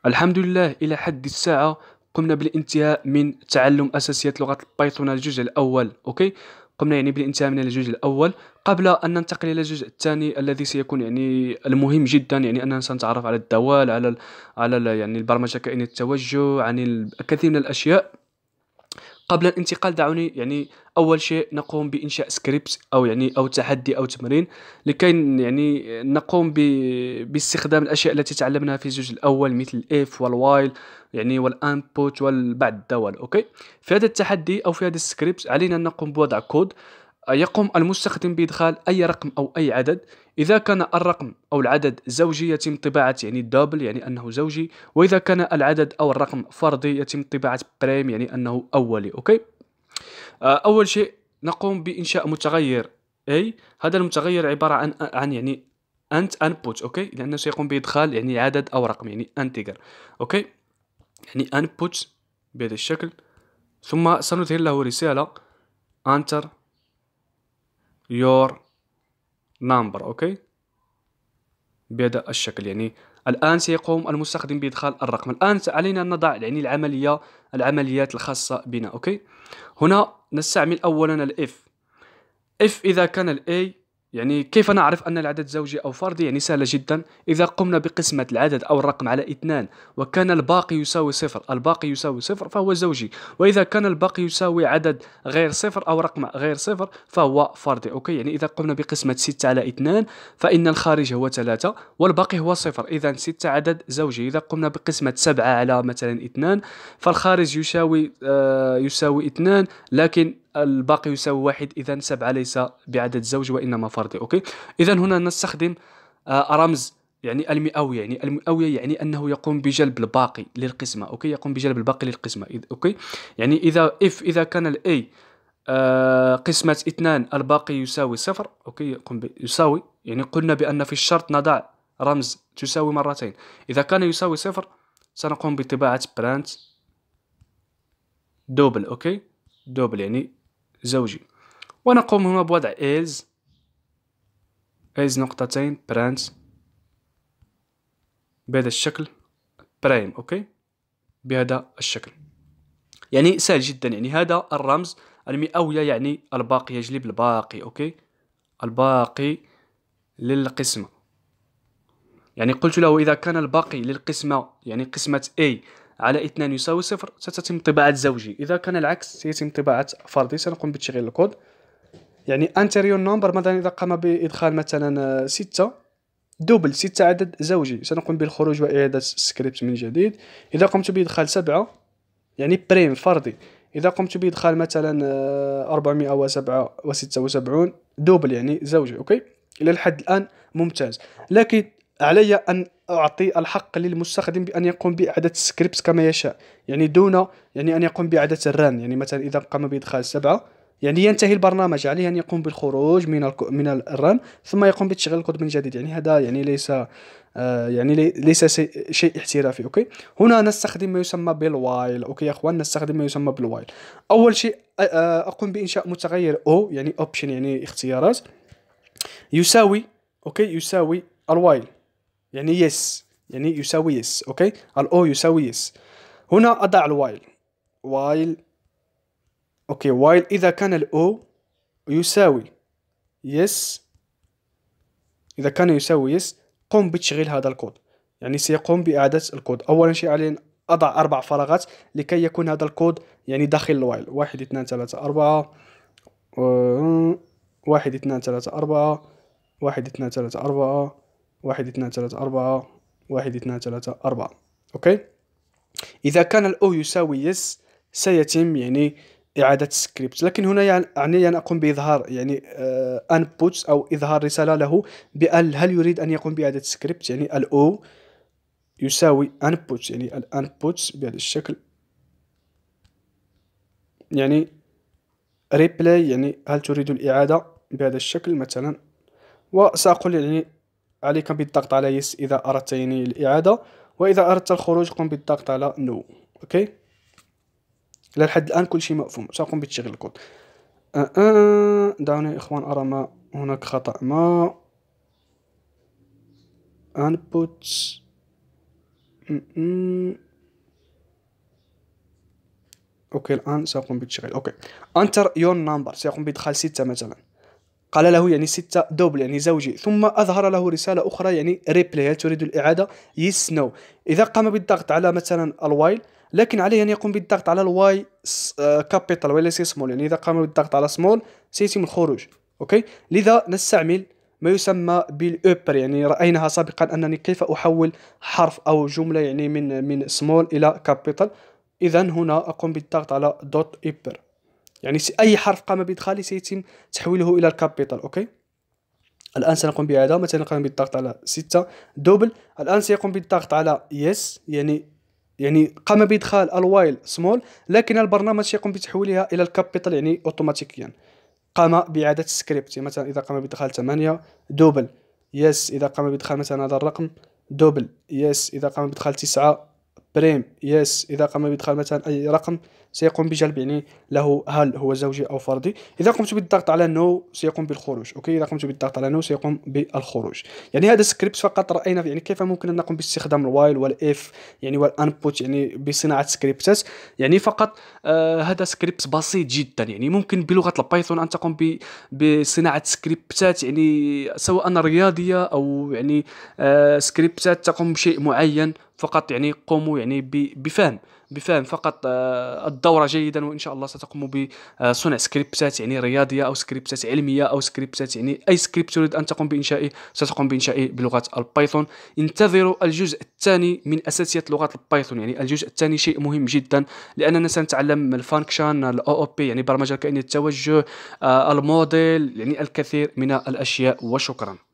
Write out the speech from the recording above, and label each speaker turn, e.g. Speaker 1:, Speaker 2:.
Speaker 1: الحمد لله إلى حد الساعة قمنا بالانتهاء من تعلم أساسيات لغة البايثون الجزء الأول أوكي قمنا يعني بالانتهاء من الجزء الأول قبل أن ننتقل إلى الجزء الثاني الذي سيكون يعني المهم جدا يعني أننا سنتعرف على الدوال على على يعني البرمجة كائن التوجه عن الكثير من الأشياء قبل الانتقال دعوني يعني اول شيء نقوم بانشاء سكريبت او يعني او تحدي او تمرين لكي يعني نقوم باستخدام الاشياء التي تعلمناها في الجزء الاول مثل الاف والوايل يعني والانبوت والبعد الدوال اوكي في هذا التحدي او في هذا السكريبت علينا ان نقوم بوضع كود يقوم المستخدم بإدخال أي رقم أو أي عدد إذا كان الرقم أو العدد زوجي يتم طباعة يعني دوبل يعني أنه زوجي وإذا كان العدد أو الرقم فردي يتم طباعة بريم يعني أنه أولي أوكي آه، أول شيء نقوم بإنشاء متغير أي هذا المتغير عبارة عن عن يعني أنت أنبوت أوكي لأنه سيقوم بإدخال يعني عدد أو رقم يعني أنتجر أوكي يعني أنبوت بهذا الشكل ثم سنظهر له رسالة أنتر your number اوكي بهذا الشكل يعني الان سيقوم المستخدم بادخال الرقم الان علينا ان نضع يعني العمليه العمليات الخاصه بنا اوكي هنا نستعمل اولا الاف اف اذا كان الاي يعني كيف نعرف أن العدد زوجي أو فردي؟ يعني سهلة جدا إذا قمنا بقسمة العدد أو الرقم على اثنان وكان الباقي يساوي صفر الباقي يساوي صفر فهو زوجي وإذا كان الباقي يساوي عدد غير صفر أو رقم غير صفر فهو فردي أوكي يعني إذا قمنا بقسمة ستة على اثنان فإن الخارج هو ثلاثة والباقي هو صفر إذا ستة عدد زوجي إذا قمنا بقسمة سبعة على مثلا اثنان فالخارج يساوي آه يساوي اثنان لكن الباقي يساوي واحد إذا سبعة ليس بعدد زوج وإنما فردي أوكي إذا هنا نستخدم آه، رمز يعني المئوية يعني المئوية يعني أنه يقوم بجلب الباقي للقسمة أوكي يقوم بجلب الباقي للقسمة أوكي يعني إذا إف إذا كان الأي آه، قسمة اثنان الباقي يساوي صفر أوكي يقوم يساوي يعني قلنا بأن في الشرط نضع رمز تساوي مرتين إذا كان يساوي صفر سنقوم بطباعة برانت دوبل أوكي دوبل يعني زوجي ونقوم هنا بوضع is is نقطتين برانس بهذا الشكل برايم اوكي بهذا الشكل يعني سهل جدا يعني هذا الرمز المئوية يعني الباقي يجلب الباقي اوكي الباقي للقسمة يعني قلت له إذا كان الباقي للقسمة يعني قسمة A على 2 يساوي صفر ستتم طباعة زوجي إذا كان العكس سيتم طباعة فردي سنقوم بتشغيل الكود يعني انتيريور نمبر مثلا إذا قام بإدخال مثلا آه، ستة دوبل ستة عدد زوجي سنقوم بالخروج وإعادة السكريبت من جديد إذا قمت بإدخال سبعة يعني بريم فردي إذا قمت بإدخال مثلا 476 آه، دوبل يعني زوجي أوكي إلى الحد الآن ممتاز لكن علي أن أعطي الحق للمستخدم بأن يقوم بإعادة السكريبت كما يشاء يعني دون يعني أن يقوم بإعادة الران يعني مثلا إذا قام بإدخال سبعة يعني ينتهي البرنامج عليه أن يقوم بالخروج من من الران ثم يقوم بتشغيل الكود من جديد يعني هذا يعني ليس آه، يعني ليس شيء احترافي اوكي هنا نستخدم ما يسمى بالوايل اوكي يا اخوان نستخدم ما يسمى بالوايل اول شيء آه، آه، اقوم بانشاء متغير او يعني اوبشن يعني اختيارات يساوي اوكي يساوي الوايل يعني يس يعني يساوي يس اوكي الاو يساوي يس هنا اضع الوايل وايل اوكي وايل اذا كان الاو يساوي يس اذا كان يساوي يس قم بتشغيل هذا الكود يعني سيقوم باعاده الكود اولا شيء علي اضع اربع فراغات لكي يكون هذا الكود يعني داخل الوايل آه، واحد اثنان ثلاثة أربعة واحد اثنان ثلاثة أربعة واحد اثنان ثلاثة أربعة واحد اثنان ثلاثة أربعة واحد اثنان ثلاثة أربعة أوكي إذا كان الأو يساوي يس سيتم يعني إعادة السكريبت لكن هنا يعني, يعني أن أقوم بإظهار يعني أنبوت آه، أو إظهار رسالة له بأل هل يريد أن يقوم بإعادة السكريبت يعني الأو يساوي أنبوت يعني الأنبوت بهذا الشكل يعني ريبلاي يعني هل تريد الإعادة بهذا الشكل مثلا وسأقول يعني عليك بالضغط على يس اذا اردت يعني الاعاده واذا اردت الخروج قم بالضغط على نو no. اوكي الى لحد الان كل شيء مفهوم ساقوم بتشغيل الكود آه آه اخوان ارى ما هناك خطا ما انبوت اوكي الان ساقوم بتشغيل اوكي انتر يور نمبر سيقوم بادخال ستة مثلا قال له يعني ستة دوبل يعني زوجي ثم أظهر له رسالة أخرى يعني ريبلي هل تريد الإعادة يس نو إذا قام بالضغط على مثلا الوايل لكن عليه أن يقوم بالضغط على الواي كابيتال آه، ولا سي سمول يعني إذا قام بالضغط على سمول سيتم الخروج أوكي لذا نستعمل ما يسمى بالأوبر يعني رأيناها سابقا أنني كيف أحول حرف أو جملة يعني من من سمول إلى كابيتال إذا هنا أقوم بالضغط على دوت إيبر يعني اي حرف قام بادخاله سيتم تحويله الى الكابيتال اوكي الان سنقوم بهذا مثلا قام بالضغط على 6 دوبل الان سيقوم بالضغط على يس يعني يعني قام بادخال الوايل سمول لكن البرنامج سيقوم بتحويلها الى الكابيتال يعني اوتوماتيكيا قام باعاده السكريبت يعني مثلا اذا قام بادخال 8 دوبل يس اذا قام بادخال مثلا هذا الرقم دوبل يس اذا قام بادخال 9 بريم يس إذا قام بإدخال مثلا أي رقم سيقوم بجلب يعني له هل هو زوجي أو فردي إذا قمت بالضغط على نو سيقوم بالخروج أوكي إذا قمت بالضغط على نو سيقوم بالخروج يعني هذا سكريبت فقط رأينا يعني كيف ممكن أن نقوم باستخدام الوايل والإف يعني والأنبوت يعني بصناعة سكريبتات يعني فقط آه هذا سكريبت بسيط جدا يعني ممكن بلغة البايثون أن تقوم بصناعة سكريبتات يعني سواء رياضية أو يعني آه سكريبتات تقوم بشيء معين فقط يعني قوموا يعني بفهم بفهم فقط آه، الدوره جيدا وان شاء الله ستقوم بصنع آه، سكريبتات يعني رياضيه او سكريبتات علميه او سكريبتات يعني اي سكريبت تريد ان تقوم بانشائه ستقوم بانشائه بلغه البايثون انتظروا الجزء الثاني من اساسيات لغه البايثون يعني الجزء الثاني شيء مهم جدا لاننا سنتعلم الفانكشن الاو او بي يعني برمجه الكائنيه التوجه آه، الموديل يعني الكثير من الاشياء وشكرا